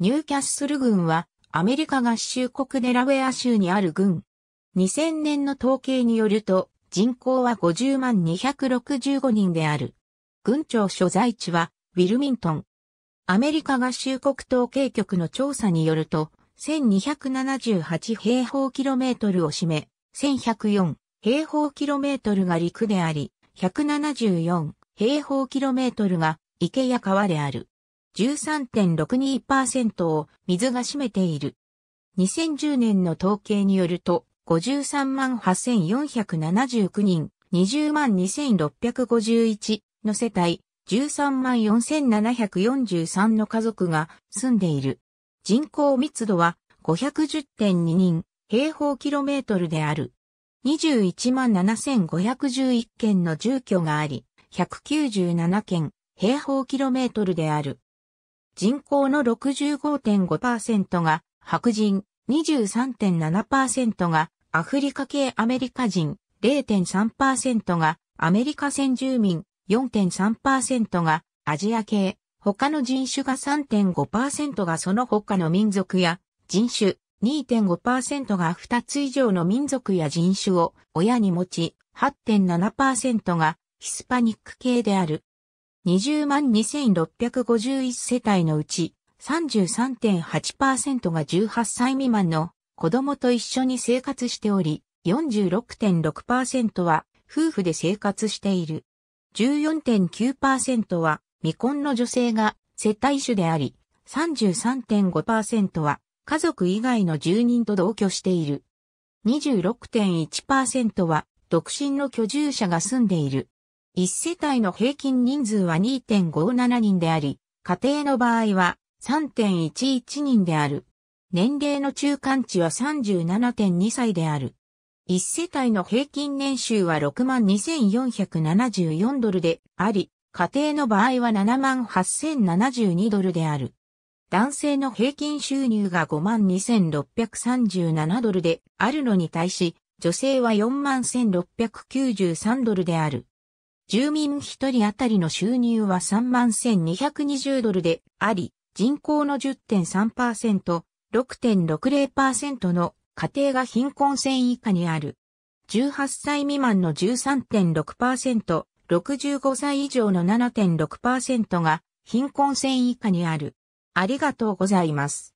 ニューキャッスル軍はアメリカ合衆国デラウェア州にある軍。2000年の統計によると人口は50万265人である。軍庁所在地はウィルミントン。アメリカ合衆国統計局の調査によると1278平方キロメートルを占め、1104平方キロメートルが陸であり、174平方キロメートルが池や川である。13.62%を水が占めている。2010年の統計によると、53万8479人、20万2651の世帯、13万4743の家族が住んでいる。人口密度は510.2人平方キロメートルである。21万7511件の住居があり、197件平方キロメートルである。人口の65.5%が白人、23.7%がアフリカ系アメリカ人、0.3%がアメリカ先住民、4.3%がアジア系、他の人種が3.5%がその他の民族や人種、2.5%が2つ以上の民族や人種を親に持ち、8.7%がヒスパニック系である。20万2651世帯のうち33.8%が18歳未満の子供と一緒に生活しており、46.6%は夫婦で生活している。14.9%は未婚の女性が接待主であり、33.5%は家族以外の住人と同居している。26.1%は独身の居住者が住んでいる。1世帯の平均人数は2.57人であり、家庭の場合は3.11人である。年齢の中間値は37.2歳である。1世帯の平均年収は62,474ドルであり、家庭の場合は78,072ドルである。男性の平均収入が52,637ドルであるのに対し、女性は41,693ドルである。住民一人当たりの収入は31,220ドルであり、人口の10.3%、6.60%の家庭が貧困線以下にある。18歳未満の13.6%、65歳以上の7.6%が貧困線以下にある。ありがとうございます。